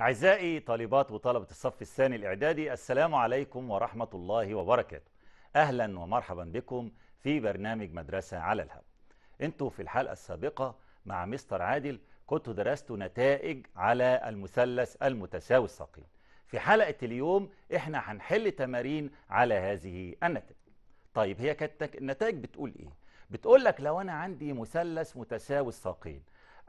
أعزائي طالبات وطلبة الصف الثاني الإعدادي السلام عليكم ورحمة الله وبركاته أهلا ومرحبا بكم في برنامج مدرسة على الهواء أنتوا في الحلقة السابقة مع مستر عادل كنتوا درستوا نتائج على المثلث المتساوي الثقيل في حلقة اليوم إحنا هنحل تمارين على هذه النتائج طيب هي كانت النتائج بتقول إيه؟ بتقول لك لو أنا عندي مثلث متساوي الثقيل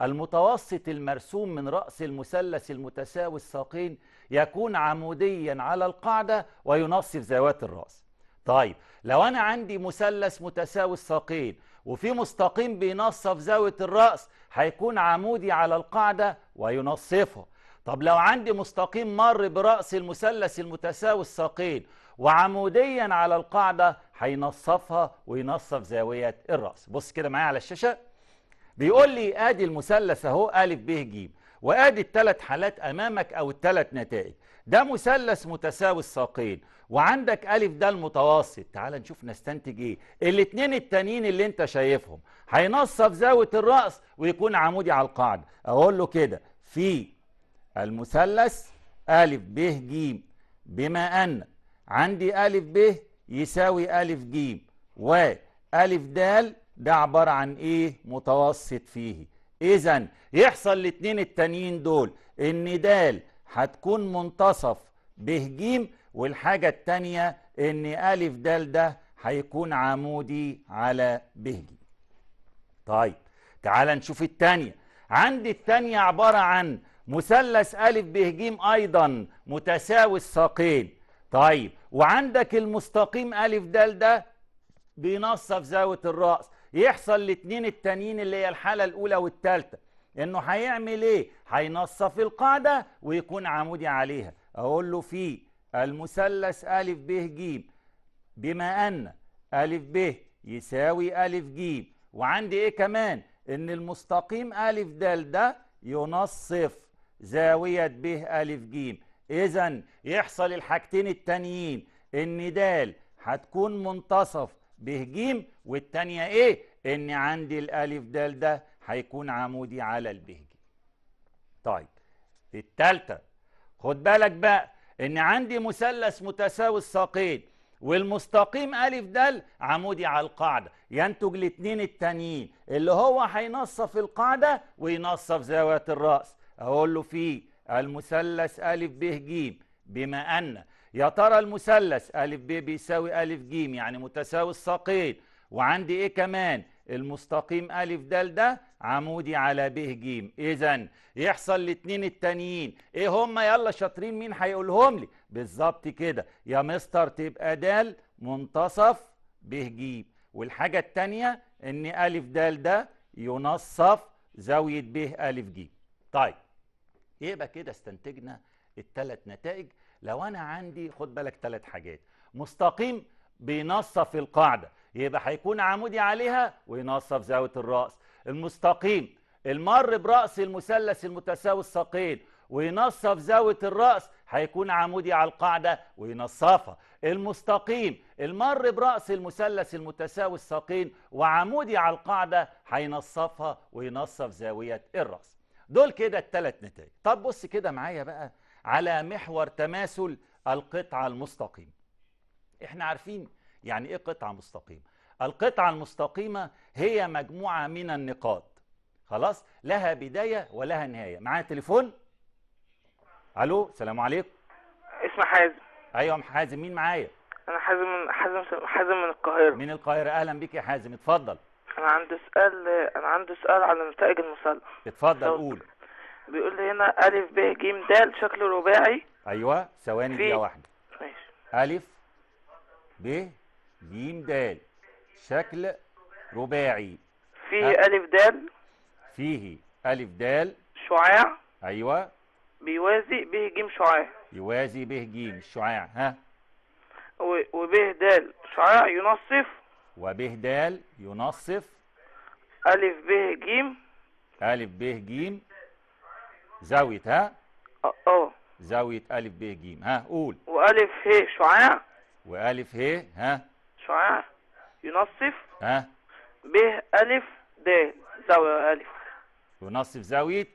المتوسط المرسوم من رأس المثلث المتساوي الساقين يكون عموديا على القاعدة وينصف ذوات الرأس طيب لو أنا عندي مثلث متساوي الساقين وفي مستقيم بينصف زاوية الرأس هيكون عمودي على القاعدة وينصفها طب لو عندي مستقيم مر برأس المثلث المتساوي الساقين وعموديا على القاعدة هينصفها وينصف زاوية الرأس بص كده معايا على الشاشة بيقول لي ادي المثلث اهو ا ب ج وادي الثلاث حالات امامك او الثلاث نتائج ده مثلث متساوي الساقين وعندك أ ده المتوسط تعال نشوف نستنتج ايه الاثنين التانيين اللي انت شايفهم هينصف زاويه الراس ويكون عمودي على القاعده اقول له كده في المثلث أ ب ج بما ان عندي أ ب يساوي أ ج و أ د ده عبارة عن ايه متوسط فيه اذا يحصل الاتنين التانيين دول ان دال هتكون منتصف ب ج والحاجة التانية ان الف دال ده هيكون عمودي على ب ج طيب تعال نشوف التانية عندي التانية عبارة عن مثلث ألف ب ج أيضا متساوي الساقين طيب وعندك المستقيم ألف دال ده بينصف زاوية الرأس يحصل الاثنين التانيين اللي هي الحالة الأولى والثالثة إنه هيعمل إيه؟ هينصف القاعدة ويكون عمودي عليها أقول له في المثلث أ ب ج بما أن أ ب يساوي أ ج وعندي إيه كمان؟ إن المستقيم أ د ده ينصف زاوية ب أ ج إذا يحصل الحاجتين التانيين إن د هتكون منتصف ب ج والتانية ايه ان عندي الالف د ده هيكون عمودي على ب ج طيب التالتة خد بالك بقى ان عندي مثلث متساوي الساقين والمستقيم ألف دال عمودي على القاعدة ينتج الاثنين التانيين اللي هو هينصف القاعدة وينصف زاوية الرأس أقول له في المثلث ألف ب ج بما أن يا ترى المثلث ألف ب بيساوي ألف ج يعني متساوي الساقين وعندي إيه كمان المستقيم ألف د ده عمودي على ب ج إذا يحصل الاتنين التانيين إيه هما يلا شاطرين مين هيقولهم لي بالظبط كده يا مستر تبقى د منتصف ب ج والحاجة التانية إن ألف د ده ينصف زاوية ب ألف ج طيب يبقى كده استنتجنا الثلاث نتائج لو انا عندي خد بالك ثلاث حاجات مستقيم بينصف القاعده يبقى هيكون عمودي عليها وينصف زاويه الراس المستقيم المر براس المثلث المتساوي الساقين وينصف زاويه الراس هيكون عمودي على القاعده وينصفها المستقيم المر براس المثلث المتساوي الساقين وعمودي على القاعده هينصفها وينصف زاويه الراس دول كده الثلاث نتائج طب بص كده معايا بقى على محور تماثل القطعة المستقيمة احنا عارفين يعني ايه قطعة مستقيمة القطعة المستقيمة هي مجموعة من النقاط خلاص لها بداية ولها نهاية معايا تليفون الو السلام عليكم اسم حازم ايوه يا حازم مين معايا انا حازم حازم حازم من القاهرة من القاهرة اهلا بك يا حازم اتفضل انا عندي سؤال انا عندي سؤال على نتائج المسابقة اتفضل قول بيقول لي هنا ألف ب ج د شكل رباعي أيوه ثواني دقيقة واحدة ماشي ألف ب ج د شكل رباعي فيه أ... ألف د فيه ألف د شعاع أيوه بيوازي ب ج شعاع يوازي ب ج شعاع ها و ب د شعاع ينصف و ب د ينصف ألف ب ج ألف ب ج زاوية ها اه زاوية أ ب ج ها قول وألف ه شعاع وألف ه ها شعاع ينصف ها ب ألف د زاوية ألف ينصف زاوية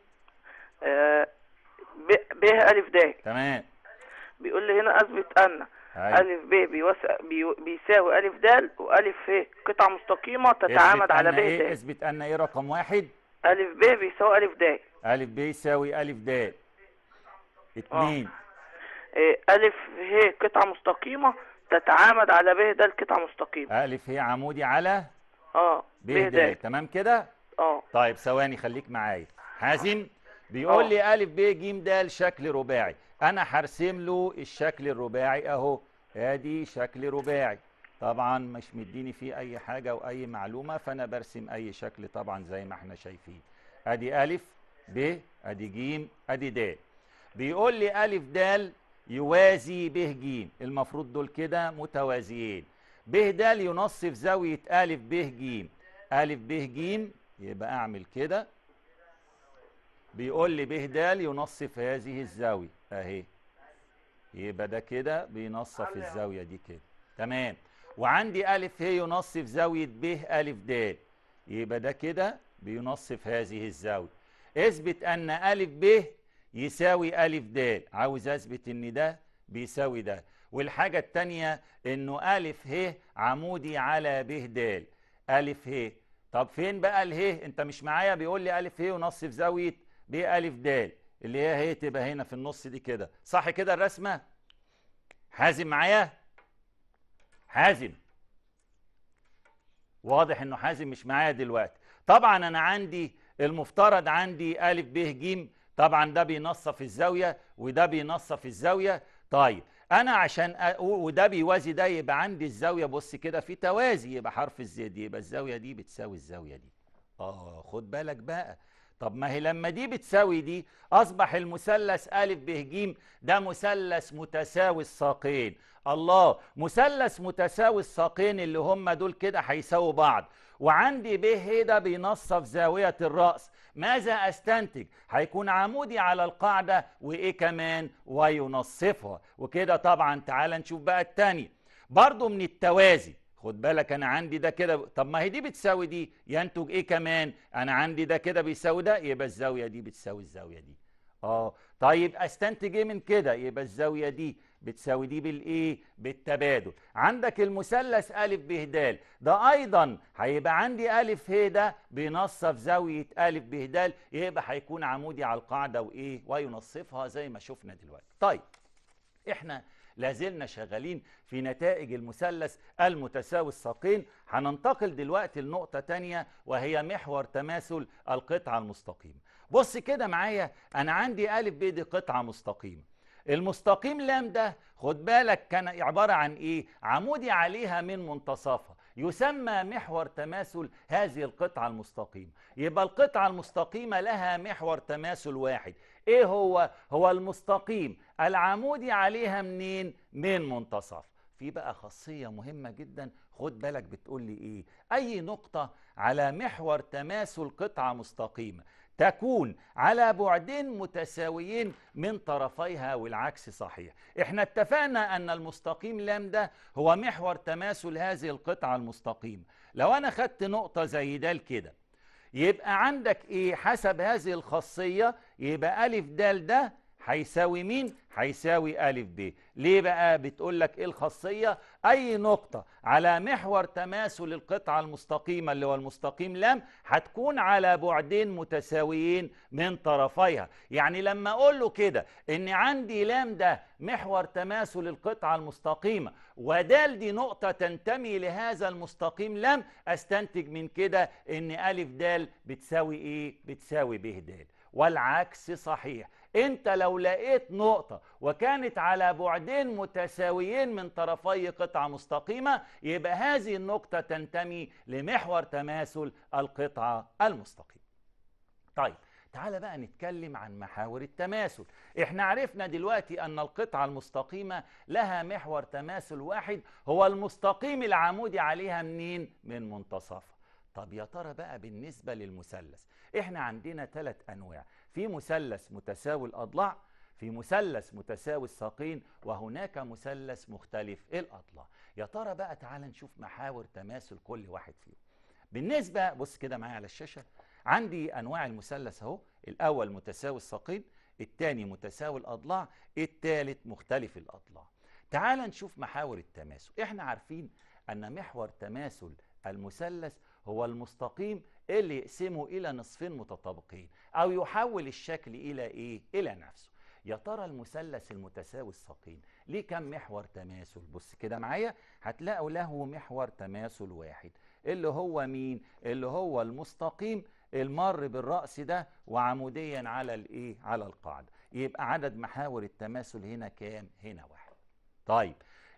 آه، ب أ ألف د تمام بيقول لي هنا أثبت أن أ أيوه. ألف ب بيساوي ألف د وألف ه قطعة مستقيمة تتعامد على ب إيه؟ د اثبت أن إيه رقم واحد ألف ب بيساوي ألف د ألف ب يساوي ألف د اتنين آه، ألف ه قطعة مستقيمة تتعامد على ب د قطعة مستقيمة ألف ه عمودي على اه ب د تمام كده؟ اه طيب ثواني خليك معايا حازم بيقول آه. لي ألف ب ج د شكل رباعي أنا هرسم له الشكل الرباعي أهو أدي آه، شكل رباعي طبعا مش مديني فيه اي حاجة واي معلومة فانا برسم اي شكل طبعا زي ما احنا شايفين ادي الف ب ادي ج ادي د بيقول لي الف د يوازي ب ج المفروض دول كده متوازيين ب د ينصف زاوية الف ب ج الف ب ج يبقى اعمل كده بيقول لي ب د ينصف هذه الزاوية اهي يبقى ده كده بينصف الزاوية دي كده تمام وعندي ألف هي ينصف زاوية ب ألف د يبقى ده كده بينصف هذه الزاوية اثبت أن ألف ب يساوي ألف د عاوز أثبت أن ده بيساوي ده والحاجة التانية أنه ألف ه عمودي على ب د ألف ه طب فين بقى اله انت مش معايا بيقول لي الف ه ونصف زاويه ب الف د اللي هي هي تبقى هنا في النص دي كده صح كده الرسمه حازم معايا حازم واضح انه حازم مش معايا دلوقتي طبعا انا عندي المفترض عندي ا ب ج طبعا ده بينصف الزاويه وده بينصف الزاويه طيب انا عشان اقول وده بيوازي ده يبقى عندي الزاويه بص كده في توازي يبقى حرف الزد يبقى الزاويه دي بتساوي الزاويه دي اه خد بالك بقى طب ما هي لما دي بتساوي دي أصبح المثلث ألف ب ج ده مثلث متساوي الساقين الله مثلث متساوي الساقين اللي هم دول كده هيساووا بعض وعندي ه ده بينصف زاوية الرأس ماذا أستنتج؟ هيكون عمودي على القاعدة وإيه كمان؟ وينصفها وكده طبعا تعال نشوف بقى الثانيه برضو من التوازي خد بالك انا عندي ده كده طب ما هي دي بتساوي دي ينتج ايه كمان انا عندي ده كده بيساوي ده يبقى الزاويه دي بتساوي الزاويه دي اه طيب استنتج ايه من كده يبقى الزاويه دي بتساوي دي بالايه بالتبادل عندك المثلث ا ب د ده ايضا هيبقى عندي ا ه ده بينصف زاويه ا ب د يبقى هيكون عمودي على القاعده وايه وينصفها زي ما شفنا دلوقتي طيب احنا لازلنا شغالين في نتائج المثلث المتساوي الساقين هننتقل دلوقتي لنقطة تانية وهي محور تماثل القطعة المستقيمة بص كده معايا أنا عندي ألف ب دي قطعة مستقيمة المستقيم لام ده خد بالك كان عبارة عن إيه عمودي عليها من منتصفها يسمى محور تماثل هذه القطعة المستقيمة يبقى القطعة المستقيمة لها محور تماثل واحد ايه هو هو المستقيم العمودي عليها منين من منتصف في بقى خاصية مهمة جدا خد بالك بتقول لي ايه اي نقطة على محور تماثل قطعة مستقيمة تكون على بعدين متساويين من طرفيها والعكس صحيح احنا اتفقنا ان المستقيم لام ده هو محور تماثل هذه القطعة المستقيمة لو انا خدت نقطة زي ده كده يبقى عندك ايه حسب هذه الخاصية يبقى الف دال ده هيساوي مين هيساوي ألف ب ليه بقى بتقول لك ايه الخاصية اي نقطة على محور تماثل القطعة المستقيمة اللي هو المستقيم لام هتكون على بعدين متساويين من طرفيها يعني لما اقول له كده ان عندي لام ده محور تماثل القطعة المستقيمة ودال دي نقطة تنتمي لهذا المستقيم لام استنتج من كده ان ألف د بتساوي ايه بتساوي ب د والعكس صحيح انت لو لقيت نقطة وكانت على بعدين متساويين من طرفي قطعة مستقيمة يبقى هذه النقطة تنتمي لمحور تماثل القطعة المستقيمة طيب تعال بقى نتكلم عن محاور التماثل احنا عرفنا دلوقتي ان القطعة المستقيمة لها محور تماثل واحد هو المستقيم العمودي عليها منين من منتصفها طب يا ترى بقى بالنسبة للمثلث احنا عندنا ثلاث انواع في مثلث متساوي الاضلاع في مثلث متساوي الساقين وهناك مثلث مختلف الاضلاع يا ترى بقى تعالى نشوف محاور تماثل كل واحد فيهم بالنسبة بص كده معايا على الشاشة عندي انواع المثلث اهو الاول متساوي الساقين الثاني متساوي الاضلاع الثالث مختلف الاضلاع تعال نشوف محاور التماثل احنا عارفين ان محور تماثل المثلث هو المستقيم اللي يقسمه إلى نصفين متطابقين أو يحول الشكل إلى إيه؟ إلى نفسه يا ترى المثلث المتساوي الساقين ليه كم محور تماثل بص كده معايا هتلاقوا له محور تماثل واحد اللي هو مين اللي هو المستقيم المر بالرأس ده وعموديا على الايه على القاعدة يبقى عدد محاور التماثل هنا كام هنا واحد طيب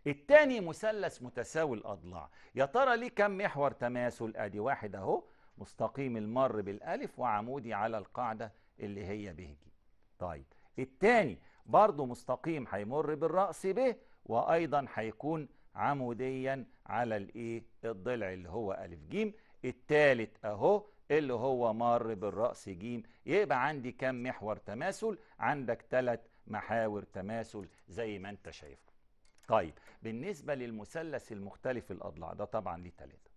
التاني مثلث متساوي الأضلاع يا ترى ليه كم محور تماثل أدي واحد أهو مستقيم المر بالألف وعمودي على القاعدة اللي هي ب ج طيب التاني برضه مستقيم هيمر بالرأس ب وأيضا هيكون عموديا على الايه الضلع اللي هو ألف ج التالت أهو اللي هو مر بالرأس ج يبقى عندي كم محور تماثل عندك ثلاث محاور تماثل زي ما انت شايف طيب بالنسبة للمثلث المختلف الأضلاع ده طبعا ليه ثلاثة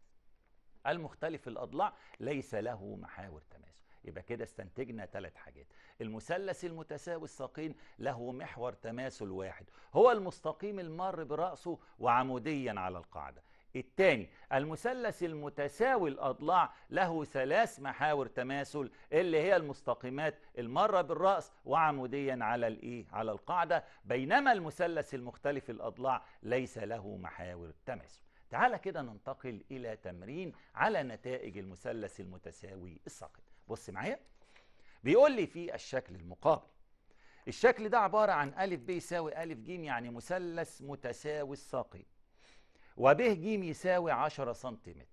المختلف الأضلاع ليس له محاور تماس يبقى كده استنتجنا ثلاث حاجات المثلث المتساوي الساقين له محور تماثل واحد هو المستقيم المار برأسه وعموديا على القاعدة الثاني المثلث المتساوي الأضلاع له ثلاث محاور تماثل اللي هي المستقيمات المرة بالرأس وعموديا على الإيه؟ e، على القاعدة بينما المثلث المختلف الأضلاع ليس له محاور تماثل تعال كده ننتقل إلى تمرين على نتائج المثلث المتساوي الساقط بص معايا بيقول لي في الشكل المقابل الشكل ده عبارة عن أ ب يساوي أ ج يعني مثلث متساوي الساقط وبه ج يساوي 10 سنتيمتر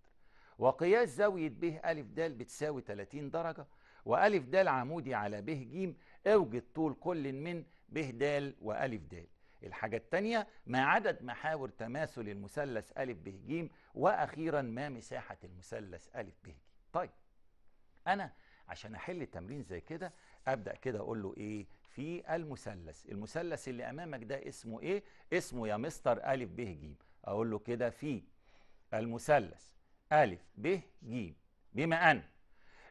وقياس زاوية به أ د بتساوي 30 درجة و ا د عمودي على به ج اوجد طول كل من به د و ا د الحاجة التانية ما عدد محاور تماثل المثلث أ ب ج وأخيرا ما مساحة المثلث أ ب ج طيب أنا عشان أحل تمرين زي كده أبدأ كده أقول له إيه في المثلث المثلث اللي أمامك ده اسمه إيه؟ اسمه يا مستر أ ب ج أقول له كده في المثلث ألف ب ج بما أن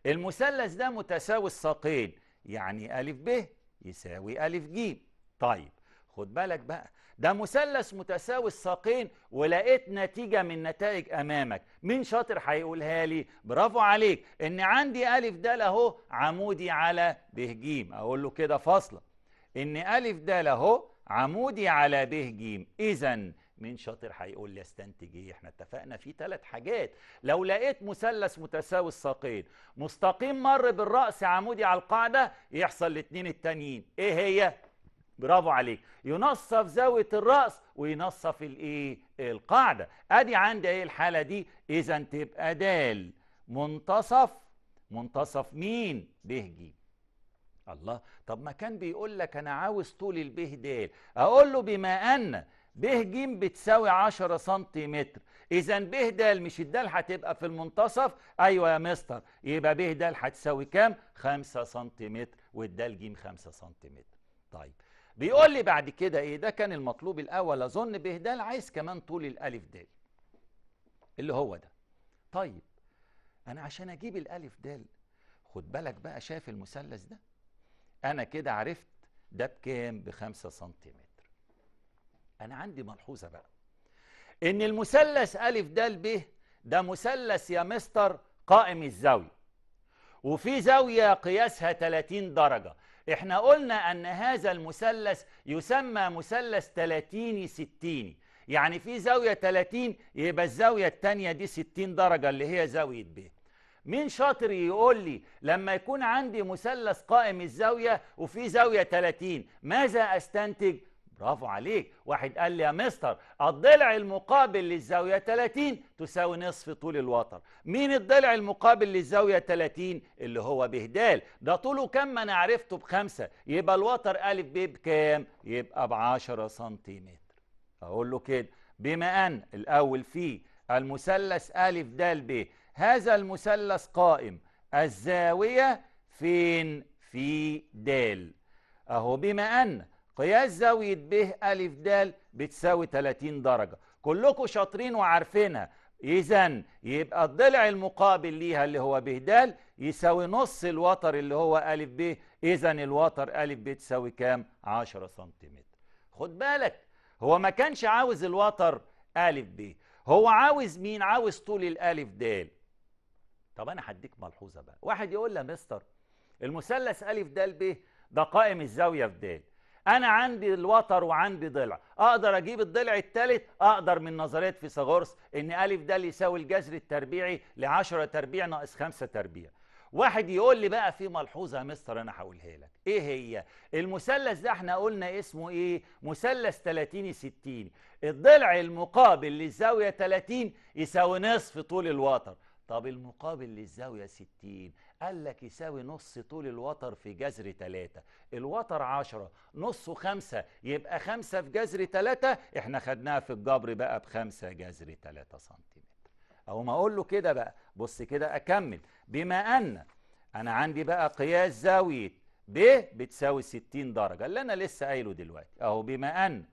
المثلث ده متساوي الساقين يعني ألف ب يساوي ألف ج طيب خد بالك بقى ده مثلث متساوي الساقين ولقيت نتيجة من نتائج أمامك مين شاطر هيقولها لي برافو عليك إن عندي ألف ده أهو عمودي على ب ج أقول له كده فاصلة إن ألف ده أهو عمودي على ب ج إذا مين شاطر هيقول لي استنتج ايه احنا اتفقنا في ثلاث حاجات لو لقيت مثلث متساوي الساقين مستقيم مر بالراس عمودي على القاعده يحصل الاثنين التانيين ايه هي برافو عليك ينصف زاويه الراس وينصف الايه القاعده ادي عندي ايه الحاله دي اذا تبقى د منتصف منتصف مين ب ج الله طب ما كان بيقول لك انا عاوز طول البه د اقول له بما ان ب ج بتساوي 10 سنتيمتر اذا ب د مش الدال هتبقى في المنتصف ايوه يا مستر يبقى ب د هتساوي كام 5 سنتيمتر والدال ج 5 سنتيمتر طيب بيقول لي بعد كده ايه ده كان المطلوب الاول اظن ب د عايز كمان طول الالف د اللي هو ده طيب انا عشان اجيب الالف د خد بالك بقى شايف المثلث ده انا كده عرفت ده بكام ب 5 سنتيمتر أنا عندي ملحوظة بقى إن المثلث ألف د ب ده مثلث يا مستر قائم الزاوية وفي زاوية قياسها 30 درجة احنا قلنا أن هذا المثلث يسمى مثلث 30 60 يعني في زاوية 30 يبقى الزاوية التانية دي 60 درجة اللي هي زاوية ب مين شاطر يقول لي لما يكون عندي مثلث قائم الزاوية وفي زاوية 30 ماذا أستنتج برافو عليك واحد قال لي يا مستر الضلع المقابل للزاوية 30 تساوي نصف طول الوتر مين الضلع المقابل للزاوية 30 اللي هو بهدال ده طوله كم انا عرفته بخمسة يبقى الوتر أ ب بكام يبقى بعشرة سنتيمتر اقول له كده بما ان الاول فيه المثلث أ د ب هذا المثلث قائم الزاوية فين في د اهو بما ان قياس زاوية ب ألف د بتساوي 30 درجة كلكم شاطرين وعارفينها إذا يبقى الضلع المقابل ليها اللي هو ب د يساوي نص الوتر اللي هو أ ب إذا الوتر أ ب تساوي كام؟ 10 سنتيمتر خد بالك هو ما كانش عاوز الوتر أ ب هو عاوز مين؟ عاوز طول الألف د طب أنا هديك ملحوظة بقى واحد يقول لي يا مستر المثلث أ د ب ده قائم الزاوية في د انا عندي الوتر وعندي ضلع اقدر اجيب الضلع الثالث اقدر من نظريه فيثاغورس ان ا د يساوي الجذر التربيعي ل 10 تربيع ناقص 5 تربيع واحد يقول لي بقى في ملحوظه يا مستر انا هقولها لك ايه هي المثلث ده احنا قلنا اسمه ايه مثلث 30 60 الضلع المقابل للزاويه 30 يساوي نصف طول الوتر طب المقابل للزاويه 60 قال لك يساوي نص طول الوتر في جذر تلاتة الوتر 10 نصه خمسة يبقى خمسة في جذر تلاتة احنا خدناها في الجبر بقى بخمسة جذر تلاتة سنتيمتر او ما اقول له كده بقى بص كده اكمل بما ان انا عندي بقى قياس زاويه ب بتساوي 60 درجه اللي انا لسه قايله دلوقتي اهو بما ان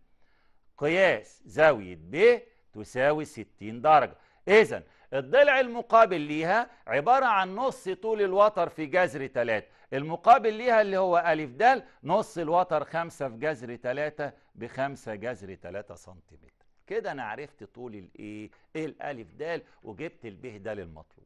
قياس زاويه ب تساوي 60 درجه اذا الضلع المقابل ليها عبارة عن نص طول الوتر في جذر 3 المقابل ليها اللي هو ألف د نص الوتر 5 في جذر 3 ب 5 جذر 3 سنتيمتر كده أنا عرفت طول الإيه؟ إيه الألف د وجبت البه د المطلوب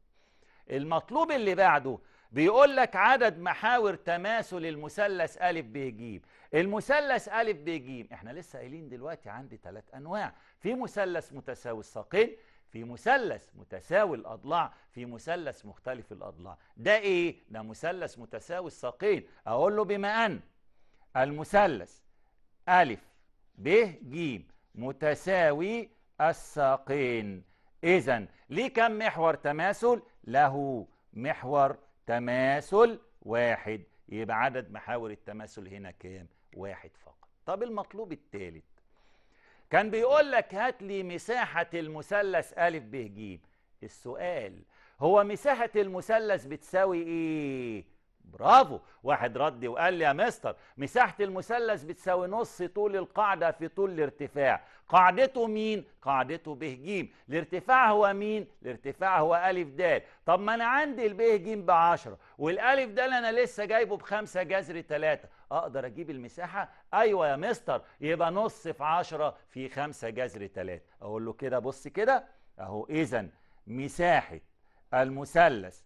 المطلوب اللي بعده بيقول لك عدد محاور تماثل المثلث أ ب ج المثلث أ ب ج احنا لسه قايلين دلوقتي عندي ثلاث أنواع في مثلث متساوي الساقين في مثلث متساوي الأضلاع في مثلث مختلف الأضلاع ده إيه؟ ده مثلث متساوي الساقين أقول له بما أن المثلث ألف ب ج متساوي الساقين إذا ليه كم محور تماثل؟ له محور تماثل واحد يبقى عدد محاور التماثل هنا كام؟ واحد فقط طب المطلوب الثالث كان بيقول لك هات لي مساحة المثلث أ ب ج السؤال هو مساحة المثلث بتساوي إيه؟ برافو واحد ردي وقال لي يا مستر مساحة المثلث بتساوي نص طول القاعدة في طول الارتفاع قاعدته مين؟ قاعدته ب ج الارتفاع هو مين؟ الارتفاع هو أ د طب ما أنا عندي ال ب ج ب 10 والأ د أنا لسه جايبه بخمسة جذر 3 اقدر اجيب المساحه ايوه يا مستر يبقى نص في 10 في 5 جذر 3 اقول له كده بص كده اهو اذا مساحه المثلث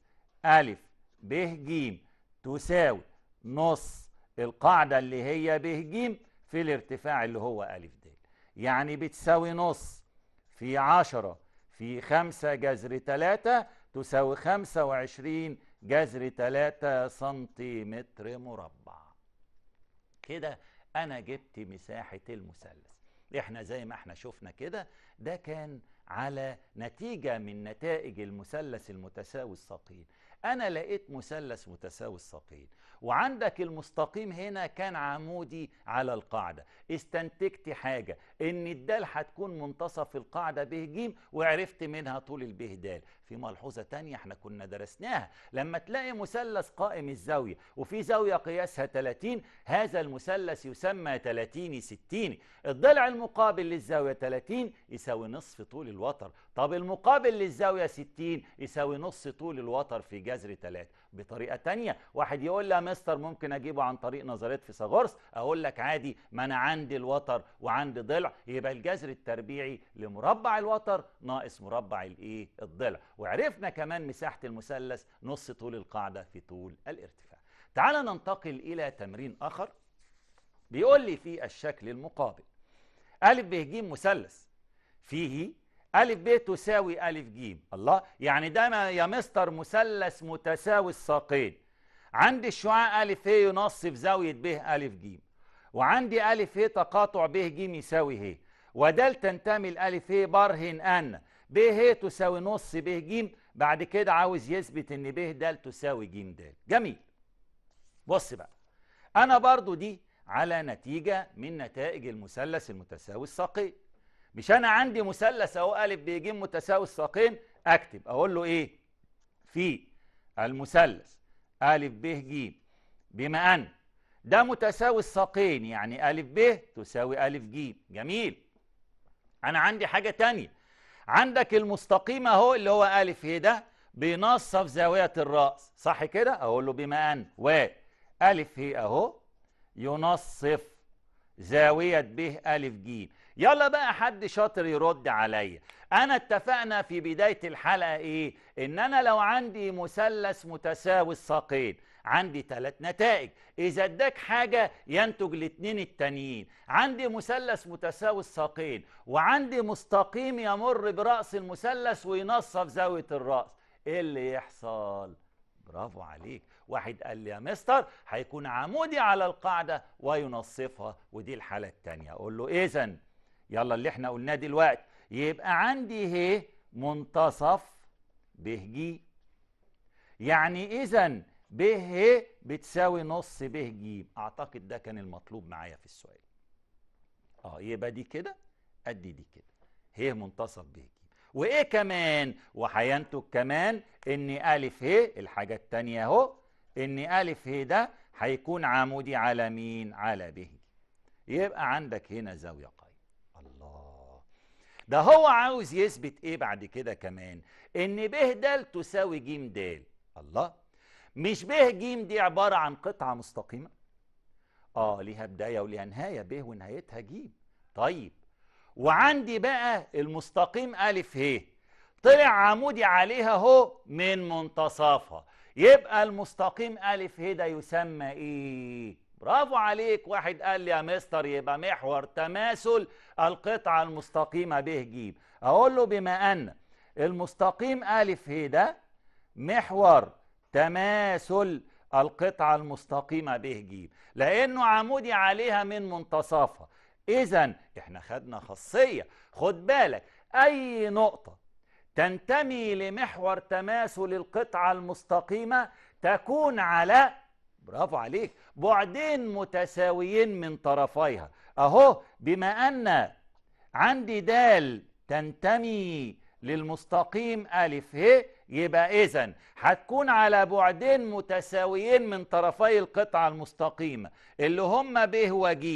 أ ب ج تساوي نص القاعدة اللي هي ب ج في الارتفاع اللي هو أ د يعني بتساوي نص في 10 في 5 جذر 3 تساوي 25 جذر 3 سنتيمتر مربع كده انا جبت مساحه المثلث احنا زي ما احنا شفنا كده ده كان على نتيجه من نتائج المثلث المتساوي الثقيل أنا لقيت مثلث متساوي الساقين وعندك المستقيم هنا كان عمودي على القاعدة استنتجت حاجة إن الدال هتكون منتصف القاعدة به جيم وعرفت منها طول البه دال في ملحوظة تانية احنا كنا درسناها لما تلاقي مثلث قائم الزاوية وفي زاوية قياسها 30 هذا المثلث يسمى 30 60 الضلع المقابل للزاوية 30 يساوي نصف طول الوتر طب المقابل للزاوية 60 يساوي نص طول الوتر في جبل جذر 3 بطريقه تانية واحد يقول لي يا مستر ممكن اجيبه عن طريق نظريه فيثاغورس اقول لك عادي ما انا عندي الوتر وعندي ضلع يبقى الجذر التربيعي لمربع الوتر ناقص مربع الايه الضلع وعرفنا كمان مساحه المثلث نص طول القاعده في طول الارتفاع تعال ننتقل الى تمرين اخر بيقول لي في الشكل المقابل أ ب ج مثلث فيه ألف ب تساوي ألف ج الله يعني ده يا مستر مثلث متساوي الساقين عندي الشعاع ا ه ينصف زاوية ب ا ج وعندي ا ه تقاطع ب ج يساوي ه ودال تنتمي لأ ه برهن أن ب ه تساوي نص ب ج بعد كده عاوز يثبت إن ب د تساوي ج د جميل بص بقى أنا برضو دي على نتيجة من نتائج المثلث المتساوي الساقين مش انا عندي مثلث اهو ا ب ج متساوي الساقين اكتب اقول له ايه في المثلث ا ب ج بما ان ده متساوي الساقين يعني ا ب تساوي ا ج جميل انا عندي حاجه تانية عندك المستقيم اهو اللي هو ا ه ده بينصف زاويه الراس صح كده اقول له بما ان و ا ه اهو ينصف زاويه ب ا ج يلا بقى حد شاطر يرد عليا انا اتفقنا في بداية الحلقة ايه ان انا لو عندي مثلث متساوي الساقين عندي ثلاث نتائج اذا اداك حاجة ينتج الاثنين التانيين عندي مثلث متساوي الساقين وعندي مستقيم يمر برأس المثلث وينصف زاوية الرأس ايه اللي يحصل برافو عليك واحد قال لي يا مستر هيكون عمودي على القاعدة وينصفها ودي الحالة التانية اقول له اذا يلا اللي احنا قلناه دلوقتي يبقى عندي ه منتصف ب ج يعني اذا ب ه بتساوي نص ب ج اعتقد ده كان المطلوب معايا في السؤال اه يبقى دي كده ادي دي كده ه منتصف ب ج وايه كمان وهينتج كمان ان الف ه الحاجه الثانيه اهو ان الف ه ده هيكون عمودي على مين على ب يبقى عندك هنا زاويه ده هو عاوز يثبت ايه بعد كده كمان ان ب د تساوي ج د الله مش ب ج دي عباره عن قطعه مستقيمه اه ليها بدايه وليها نهايه ب ونهايتها ج طيب وعندي بقى المستقيم ا ه طلع عمودي عليها اهو من منتصفها يبقى المستقيم ا ه ده يسمى ايه برافو عليك واحد قال لي يا مستر يبقى محور تماثل القطعة المستقيمة به جيم أقول له بما أن المستقيم ألف ه ده محور تماثل القطعة المستقيمة به جيم لأنه عمودي عليها من منتصفها إذا إحنا خدنا خاصية خد بالك أي نقطة تنتمي لمحور تماثل القطعة المستقيمة تكون على برافو عليك بعدين متساويين من طرفيها اهو بما ان عندي دال تنتمي للمستقيم ألف ه يبقى إذا هتكون على بعدين متساويين من طرفي القطعة المستقيمة اللي هما ب وج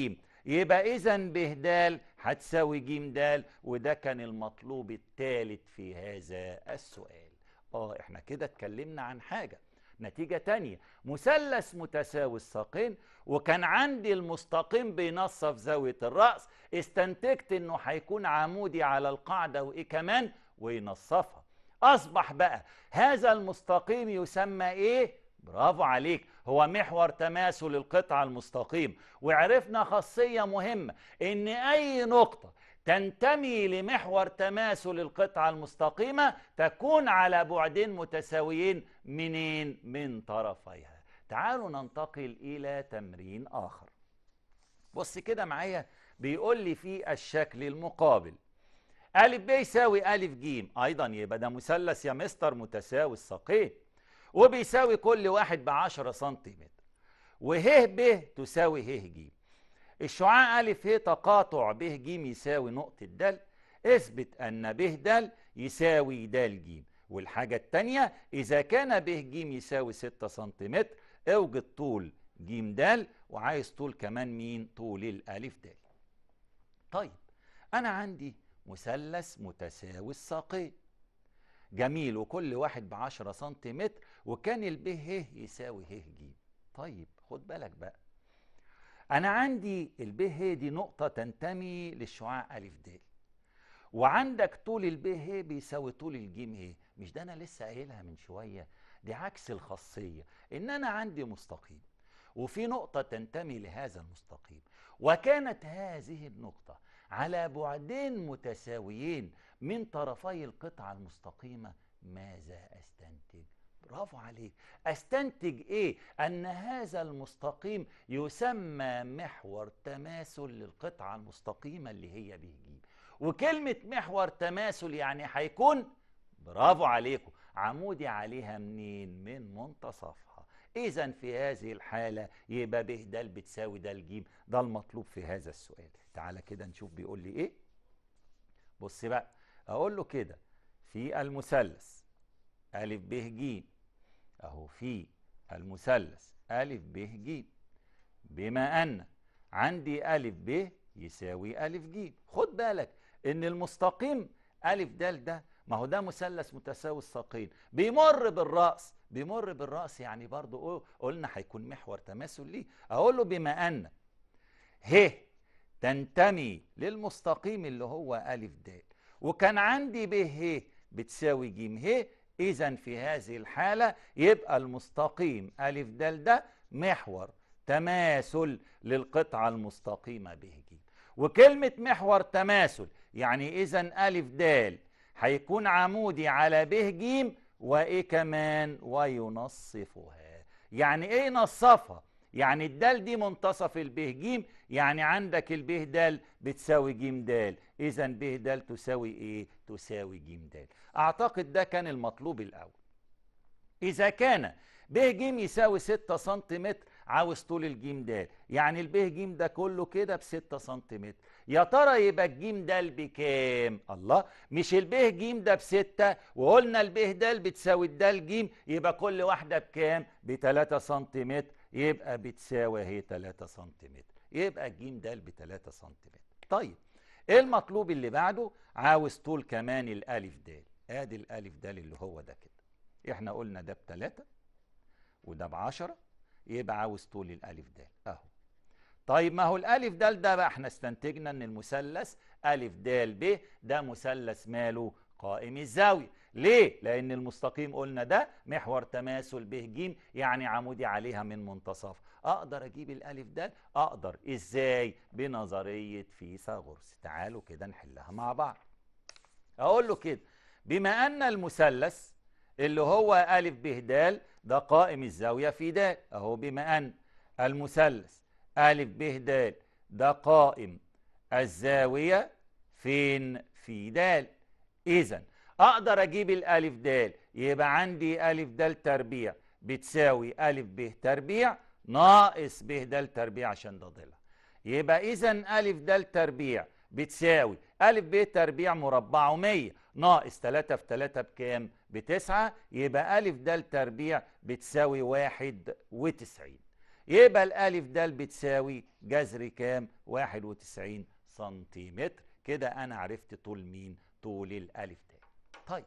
يبقى إذا ب د هتساوي ج د وده كان المطلوب الثالث في هذا السؤال اه احنا كده اتكلمنا عن حاجة نتيجة تانية مثلث متساوي الساقين وكان عندي المستقيم بينصف زاوية الرأس استنتجت انه هيكون عمودي على القاعدة وايه كمان وينصفها اصبح بقى هذا المستقيم يسمى ايه برافو عليك هو محور تماثل القطعة المستقيم وعرفنا خاصية مهمة ان اي نقطة تنتمي لمحور تماثل القطعة المستقيمة تكون على بعدين متساويين منين؟ من طرفيها تعالوا ننتقل إلى تمرين آخر بص كده معايا بيقول لي في الشكل المقابل أ ب يساوي أ ج أيضا يبقى ده مثلث يا مستر متساوي الساقين وبيساوي كل واحد بعشرة 10 سنتيمتر وه ب تساوي ه ج الشعاع ألف ه تقاطع ب ج يساوي نقطة دال اثبت أن ب د يساوي د ج والحاجة التانية إذا كان ب ج يساوي 6 سنتيمتر اوجد طول ج د وعايز طول كمان مين طول الألف د طيب أنا عندي مثلث متساوي الساقين جميل وكل واحد بعشرة سنتيمتر وكان ب ه يساوي ه ج طيب خد بالك بقى أنا عندي الب ه دي نقطة تنتمي للشعاع أ د وعندك طول الب ه بيساوي طول الجيم ه مش ده أنا لسه قايلها من شوية دي عكس الخاصية إن أنا عندي مستقيم وفي نقطة تنتمي لهذا المستقيم وكانت هذه النقطة على بعدين متساويين من طرفي القطعة المستقيمة ماذا أستنتج؟ برافو عليك استنتج ايه ان هذا المستقيم يسمى محور تماثل للقطعه المستقيمه اللي هي بتجيب وكلمه محور تماثل يعني هيكون برافو عليكم عمودي عليها منين من منتصفها اذا في هذه الحاله يبقى به دال بتساوي دال جيم ده المطلوب في هذا السؤال تعالى كده نشوف بيقول لي ايه بص بقى اقول له كده في المثلث أ ب ج أهو في المثلث ألف ب ج بما أن عندي ألف ب يساوي ألف ج خد بالك إن المستقيم ألف د ده ما هو ده مثلث متساوي الساقين بيمر بالرأس بيمر بالرأس يعني برضو قلنا هيكون محور تماثل ليه أقول له بما أن ه تنتمي للمستقيم اللي هو ألف د وكان عندي ب ه بتساوي ج ه إذا في هذه الحالة يبقى المستقيم ألف دال ده محور تماثل للقطعة المستقيمة به ج وكلمة محور تماثل يعني إذا ألف دال هيكون عمودي على به ج وإيه كمان وينصفها يعني إيه نصفها يعني الدال دي منتصف البه جيم يعني عندك البه دال بتساوي جيم دال اذا به دال تساوي ايه تساوي جيم دال اعتقد ده كان المطلوب الاول اذا كان ب جيم يساوي 6 سنتيمتر عاوز طول الجيم دال يعني البه جيم ده كله كده ب 6 سنتيمتر يا ترى يبقى الجيم دال بكام الله مش البه جيم ده 6 وقلنا البه دال بتساوي الدال جيم يبقى كل واحدة بكام ب 3 سنتيمتر يبقى بتساوي اهي 3 سنتيمتر يبقى ج د ب 3 سنتيمتر طيب ايه المطلوب اللي بعده عاوز طول كمان الالف د ادي الالف د اللي هو ده كده احنا قلنا ده ب 3 وده ب 10 يبقى عاوز طول الالف د اهو طيب ما هو الالف د ده بقى احنا استنتجنا ان المثلث ا د ب ده مثلث ماله قائم الزاوية ليه؟ لأن المستقيم قلنا ده محور تماثل به جيم يعني عمودي عليها من منتصف أقدر أجيب الألف ده؟ أقدر إزاي؟ بنظرية فيثاغورس تعالوا كده نحلها مع بعض أقول له كده بما أن المثلث اللي هو ألف به دال ده قائم الزاوية في دال أهو بما أن المثلث ألف به دال ده قائم الزاوية فين؟ في دال إذا أقدر أجيب الألف د يبقى عندي ألف د تربيع بتساوي ألف ب تربيع ناقص ب د تربيع عشان ده ضلع يبقى إذا ألف د تربيع بتساوي ألف ب تربيع مربعه 100 ناقص 3 في 3 بكام؟ 9 يبقى ألف د تربيع بتساوي 91 يبقى الألف د بتساوي جذر كام؟ 91 سنتيمتر كده أنا عرفت طول مين؟ طول الألف تاء طيب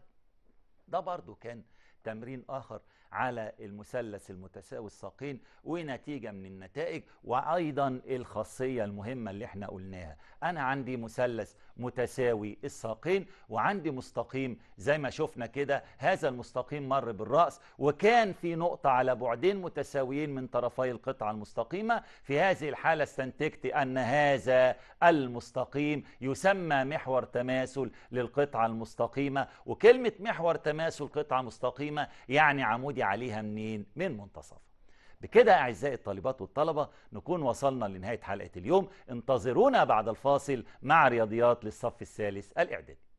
ده برضو كان تمرين آخر على المثلث المتساوي الساقين ونتيجه من النتائج وايضا الخاصيه المهمه اللي احنا قلناها انا عندي مثلث متساوي الساقين وعندي مستقيم زي ما شفنا كده هذا المستقيم مر بالراس وكان في نقطه على بعدين متساويين من طرفي القطعه المستقيمه في هذه الحاله استنتجت ان هذا المستقيم يسمى محور تماثل للقطعه المستقيمه وكلمه محور تماثل قطعه مستقيمه يعني عمود عليها منين من منتصفها بكده أعزائي الطالبات والطلبة نكون وصلنا لنهاية حلقة اليوم انتظرونا بعد الفاصل مع رياضيات للصف الثالث الإعدادي